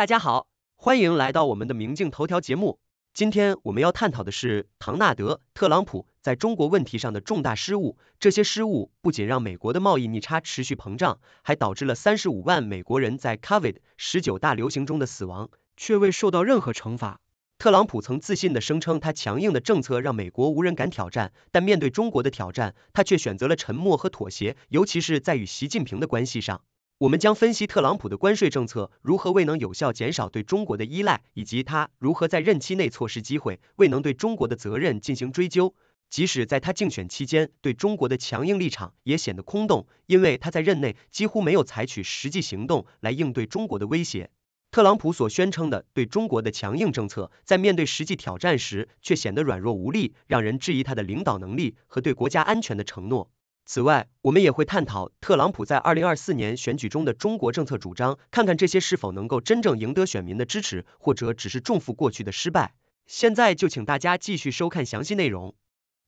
大家好，欢迎来到我们的明镜头条节目。今天我们要探讨的是唐纳德·特朗普在中国问题上的重大失误。这些失误不仅让美国的贸易逆差持续膨胀，还导致了三十五万美国人在 COVID 十九大流行中的死亡，却未受到任何惩罚。特朗普曾自信地声称，他强硬的政策让美国无人敢挑战，但面对中国的挑战，他却选择了沉默和妥协，尤其是在与习近平的关系上。我们将分析特朗普的关税政策如何未能有效减少对中国的依赖，以及他如何在任期内错失机会，未能对中国的责任进行追究。即使在他竞选期间对中国的强硬立场也显得空洞，因为他在任内几乎没有采取实际行动来应对中国的威胁。特朗普所宣称的对中国的强硬政策，在面对实际挑战时却显得软弱无力，让人质疑他的领导能力和对国家安全的承诺。此外，我们也会探讨特朗普在二零二四年选举中的中国政策主张，看看这些是否能够真正赢得选民的支持，或者只是重复过去的失败。现在就请大家继续收看详细内容。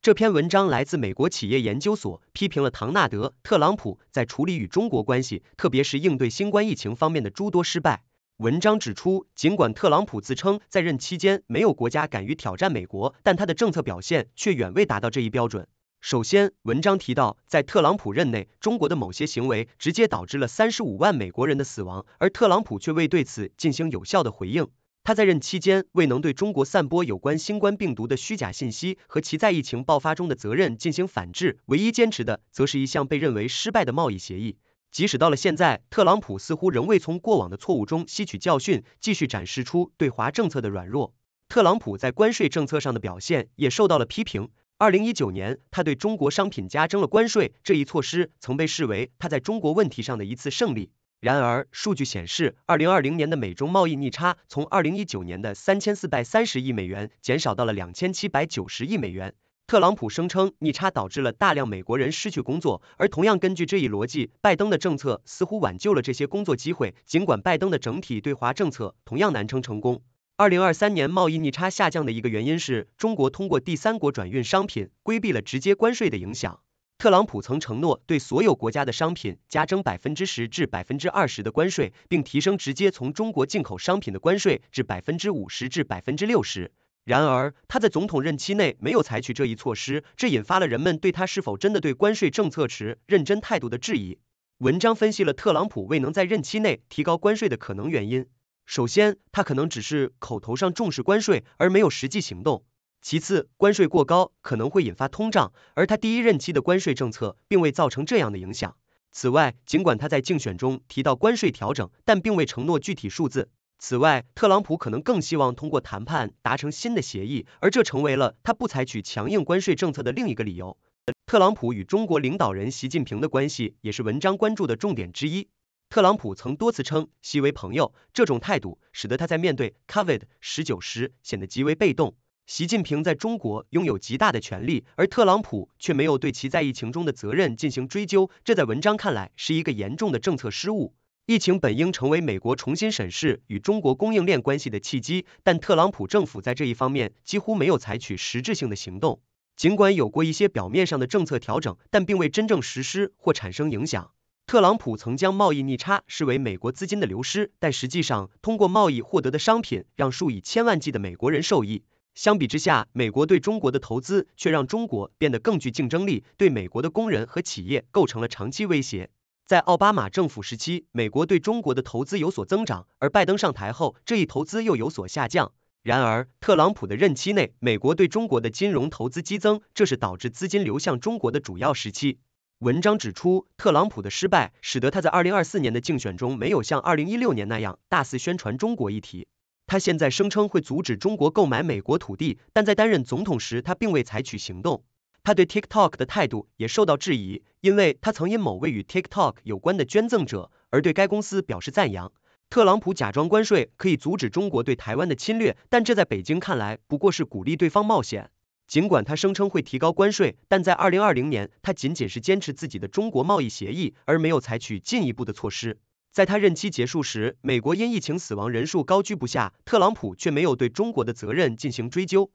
这篇文章来自美国企业研究所，批评了唐纳德·特朗普在处理与中国关系，特别是应对新冠疫情方面的诸多失败。文章指出，尽管特朗普自称在任期间没有国家敢于挑战美国，但他的政策表现却远未达到这一标准。首先，文章提到，在特朗普任内，中国的某些行为直接导致了三十五万美国人的死亡，而特朗普却未对此进行有效的回应。他在任期间未能对中国散播有关新冠病毒的虚假信息和其在疫情爆发中的责任进行反制，唯一坚持的则是一项被认为失败的贸易协议。即使到了现在，特朗普似乎仍未从过往的错误中吸取教训，继续展示出对华政策的软弱。特朗普在关税政策上的表现也受到了批评。二零一九年，他对中国商品加征了关税，这一措施曾被视为他在中国问题上的一次胜利。然而，数据显示，二零二零年的美中贸易逆差从二零一九年的三千四百三十亿美元减少到了两千七百九十亿美元。特朗普声称，逆差导致了大量美国人失去工作，而同样根据这一逻辑，拜登的政策似乎挽救了这些工作机会。尽管拜登的整体对华政策同样难称成功。二零二三年贸易逆差下降的一个原因是中国通过第三国转运商品，规避了直接关税的影响。特朗普曾承诺对所有国家的商品加征百分之十至百分之二十的关税，并提升直接从中国进口商品的关税至百分之五十至百分之六十。然而，他在总统任期内没有采取这一措施，这引发了人们对他是否真的对关税政策持认真态度的质疑。文章分析了特朗普未能在任期内提高关税的可能原因。首先，他可能只是口头上重视关税而没有实际行动；其次，关税过高可能会引发通胀，而他第一任期的关税政策并未造成这样的影响。此外，尽管他在竞选中提到关税调整，但并未承诺具体数字。此外，特朗普可能更希望通过谈判达成新的协议，而这成为了他不采取强硬关税政策的另一个理由。特朗普与中国领导人习近平的关系也是文章关注的重点之一。特朗普曾多次称习为朋友，这种态度使得他在面对 COVID 十九时显得极为被动。习近平在中国拥有极大的权力，而特朗普却没有对其在疫情中的责任进行追究，这在文章看来是一个严重的政策失误。疫情本应成为美国重新审视与中国供应链关系的契机，但特朗普政府在这一方面几乎没有采取实质性的行动。尽管有过一些表面上的政策调整，但并未真正实施或产生影响。特朗普曾将贸易逆差视为美国资金的流失，但实际上，通过贸易获得的商品让数以千万计的美国人受益。相比之下，美国对中国的投资却让中国变得更具竞争力，对美国的工人和企业构成了长期威胁。在奥巴马政府时期，美国对中国的投资有所增长，而拜登上台后，这一投资又有所下降。然而，特朗普的任期内，美国对中国的金融投资激增，这是导致资金流向中国的主要时期。文章指出，特朗普的失败使得他在2024年的竞选中没有像2016年那样大肆宣传中国议题。他现在声称会阻止中国购买美国土地，但在担任总统时他并未采取行动。他对 TikTok 的态度也受到质疑，因为他曾因某位与 TikTok 有关的捐赠者而对该公司表示赞扬。特朗普假装关税可以阻止中国对台湾的侵略，但这在北京看来不过是鼓励对方冒险。尽管他声称会提高关税，但在二零二零年，他仅仅是坚持自己的中国贸易协议，而没有采取进一步的措施。在他任期结束时，美国因疫情死亡人数高居不下，特朗普却没有对中国的责任进行追究。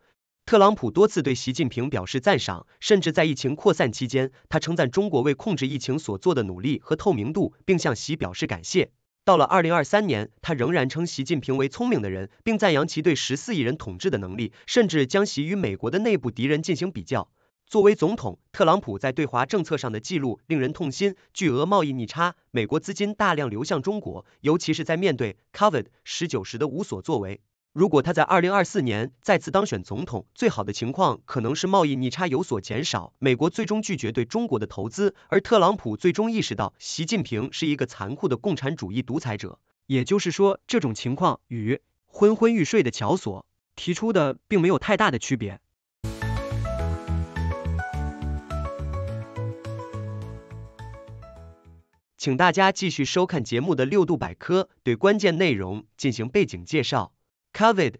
特朗普多次对习近平表示赞赏，甚至在疫情扩散期间，他称赞中国为控制疫情所做的努力和透明度，并向习表示感谢。到了二零二三年，他仍然称习近平为聪明的人，并赞扬其对十四亿人统治的能力，甚至将其与美国的内部敌人进行比较。作为总统，特朗普在对华政策上的记录令人痛心，巨额贸易逆差，美国资金大量流向中国，尤其是在面对 Covid 十九时的无所作为。如果他在二零二四年再次当选总统，最好的情况可能是贸易逆差有所减少，美国最终拒绝对中国的投资，而特朗普最终意识到习近平是一个残酷的共产主义独裁者。也就是说，这种情况与昏昏欲睡的乔索提出的并没有太大的区别。请大家继续收看节目的六度百科，对关键内容进行背景介绍。COVID-19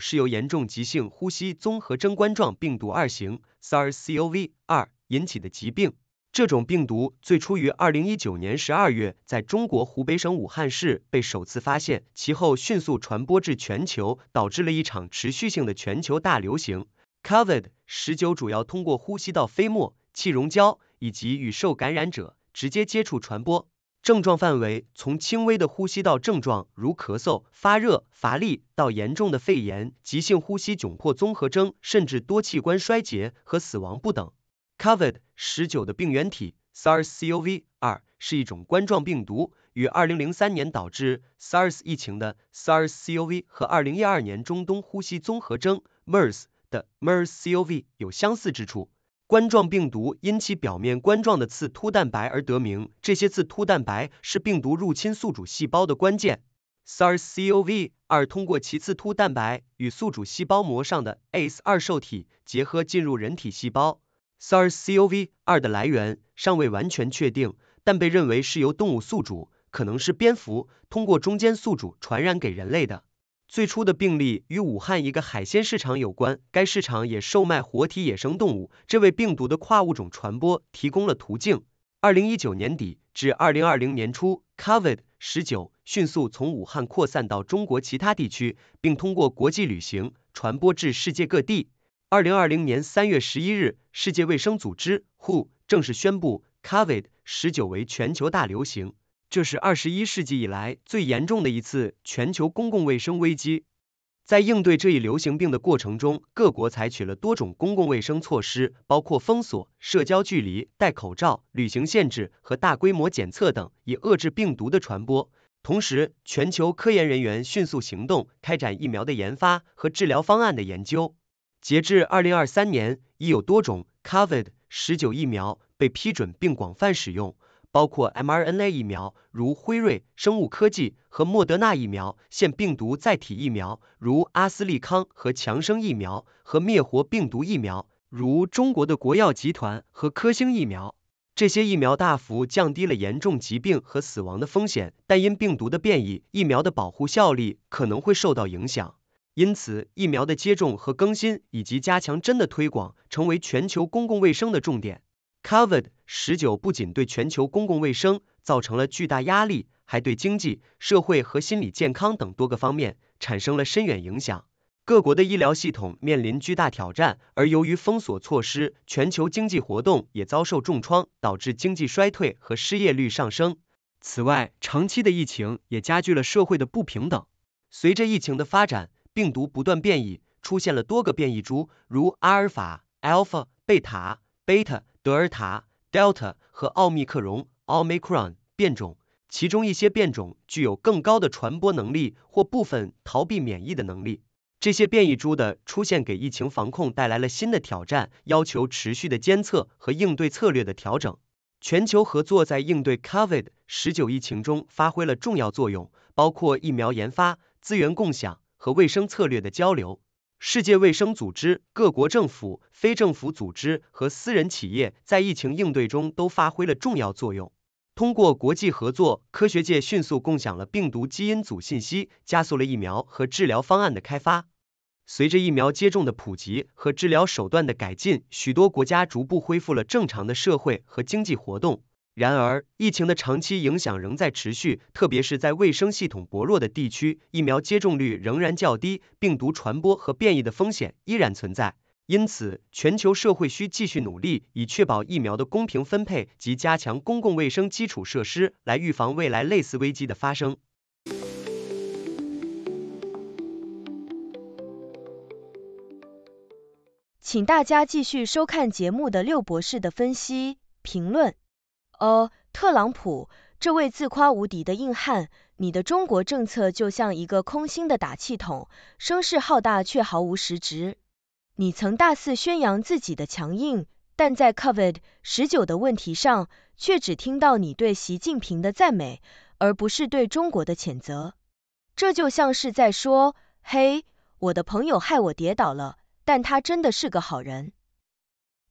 是由严重急性呼吸综合征冠状病毒二型 （SARS-CoV-2） 引起的疾病。这种病毒最初于2019年12月在中国湖北省武汉市被首次发现，其后迅速传播至全球，导致了一场持续性的全球大流行。COVID-19 主要通过呼吸道飞沫、气溶胶以及与受感染者直接接触传播。症状范围从轻微的呼吸道症状，如咳嗽、发热、乏力，到严重的肺炎、急性呼吸窘迫综合征，甚至多器官衰竭和死亡不等。COVID-19 的病原体 SARS-CoV-2 是一种冠状病毒，与2003年导致 SARS 疫情的 SARS-CoV 和2012年中东呼吸综合征 MERS 的 MERS-CoV 有相似之处。冠状病毒因其表面冠状的刺突蛋白而得名，这些刺突蛋白是病毒入侵宿主细胞的关键。SARS-CoV-2 通过其刺突蛋白与宿主细胞膜上的 ACE2 受体结合，进入人体细胞。SARS-CoV-2 的来源尚未完全确定，但被认为是由动物宿主，可能是蝙蝠，通过中间宿主传染给人类的。最初的病例与武汉一个海鲜市场有关，该市场也售卖活体野生动物，这为病毒的跨物种传播提供了途径。二零一九年底至二零二零年初，COVID-19 迅速从武汉扩散到中国其他地区，并通过国际旅行传播至世界各地。二零二零年三月十一日，世界卫生组织 （WHO） 正式宣布 COVID-19 为全球大流行。这是二十一世纪以来最严重的一次全球公共卫生危机。在应对这一流行病的过程中，各国采取了多种公共卫生措施，包括封锁、社交距离、戴口罩、旅行限制和大规模检测等，以遏制病毒的传播。同时，全球科研人员迅速行动，开展疫苗的研发和治疗方案的研究。截至二零二三年，已有多种 COVID 十九疫苗被批准并广泛使用。包括 mRNA 疫苗，如辉瑞、生物科技和莫德纳疫苗；腺病毒载体疫苗，如阿斯利康和强生疫苗；和灭活病毒疫苗，如中国的国药集团和科兴疫苗。这些疫苗大幅降低了严重疾病和死亡的风险，但因病毒的变异，疫苗的保护效力可能会受到影响。因此，疫苗的接种和更新，以及加强针的推广，成为全球公共卫生的重点。Covid 十九不仅对全球公共卫生造成了巨大压力，还对经济、社会和心理健康等多个方面产生了深远影响。各国的医疗系统面临巨大挑战，而由于封锁措施，全球经济活动也遭受重创，导致经济衰退和失业率上升。此外，长期的疫情也加剧了社会的不平等。随着疫情的发展，病毒不断变异，出现了多个变异株，如阿尔法 （Alpha）、贝塔 （Beta）。德尔塔 （Delta） 和奥密克戎 （Omicron） 变种，其中一些变种具有更高的传播能力或部分逃避免疫的能力。这些变异株的出现给疫情防控带来了新的挑战，要求持续的监测和应对策略的调整。全球合作在应对 COVID-19 疫情中发挥了重要作用，包括疫苗研发、资源共享和卫生策略的交流。世界卫生组织、各国政府、非政府组织和私人企业在疫情应对中都发挥了重要作用。通过国际合作，科学界迅速共享了病毒基因组信息，加速了疫苗和治疗方案的开发。随着疫苗接种的普及和治疗手段的改进，许多国家逐步恢复了正常的社会和经济活动。然而，疫情的长期影响仍在持续，特别是在卫生系统薄弱的地区，疫苗接种率仍然较低，病毒传播和变异的风险依然存在。因此，全球社会需继续努力，以确保疫苗的公平分配及加强公共卫生基础设施，来预防未来类似危机的发生。请大家继续收看节目的六博士的分析评论。哦，特朗普，这位自夸无敌的硬汉，你的中国政策就像一个空心的打气筒，声势浩大却毫无实质。你曾大肆宣扬自己的强硬，但在 Covid 十九的问题上，却只听到你对习近平的赞美，而不是对中国的谴责。这就像是在说，嘿，我的朋友害我跌倒了，但他真的是个好人。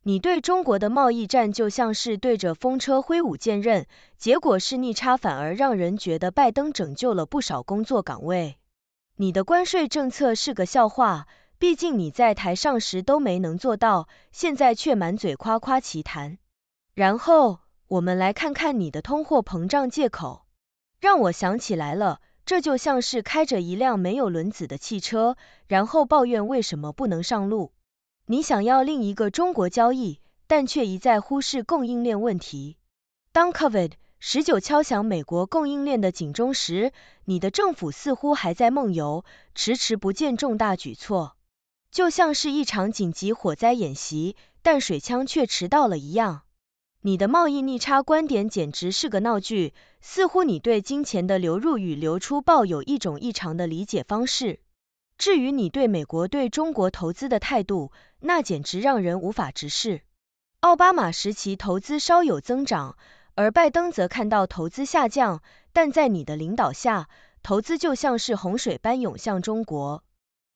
你对中国的贸易战就像是对着风车挥舞剑刃，结果是逆差，反而让人觉得拜登拯救了不少工作岗位。你的关税政策是个笑话，毕竟你在台上时都没能做到，现在却满嘴夸夸其谈。然后我们来看看你的通货膨胀借口，让我想起来了，这就像是开着一辆没有轮子的汽车，然后抱怨为什么不能上路。你想要另一个中国交易，但却一再忽视供应链问题。当 Covid 十九敲响美国供应链的警钟时，你的政府似乎还在梦游，迟迟不见重大举措，就像是一场紧急火灾演习，但水枪却迟到了一样。你的贸易逆差观点简直是个闹剧，似乎你对金钱的流入与流出抱有一种异常的理解方式。至于你对美国对中国投资的态度，那简直让人无法直视。奥巴马时期投资稍有增长，而拜登则看到投资下降。但在你的领导下，投资就像是洪水般涌向中国，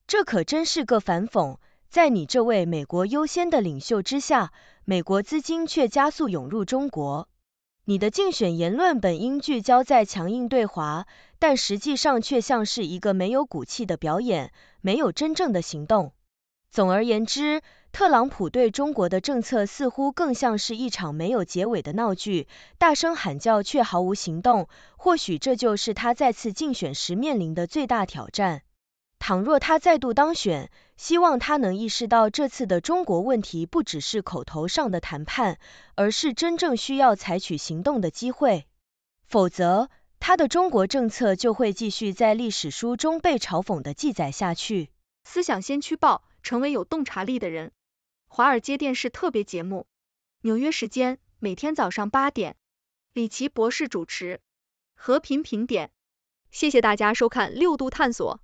这可真是个反讽。在你这位美国优先的领袖之下，美国资金却加速涌入中国。你的竞选言论本应聚焦在强硬对华，但实际上却像是一个没有骨气的表演，没有真正的行动。总而言之，特朗普对中国的政策似乎更像是一场没有结尾的闹剧，大声喊叫却毫无行动。或许这就是他再次竞选时面临的最大挑战。倘若他再度当选，希望他能意识到，这次的中国问题不只是口头上的谈判，而是真正需要采取行动的机会。否则，他的中国政策就会继续在历史书中被嘲讽的记载下去。思想先驱报，成为有洞察力的人。华尔街电视特别节目，纽约时间每天早上八点，李奇博士主持。和平评点。谢谢大家收看六度探索。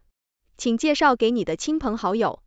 请介绍给你的亲朋好友。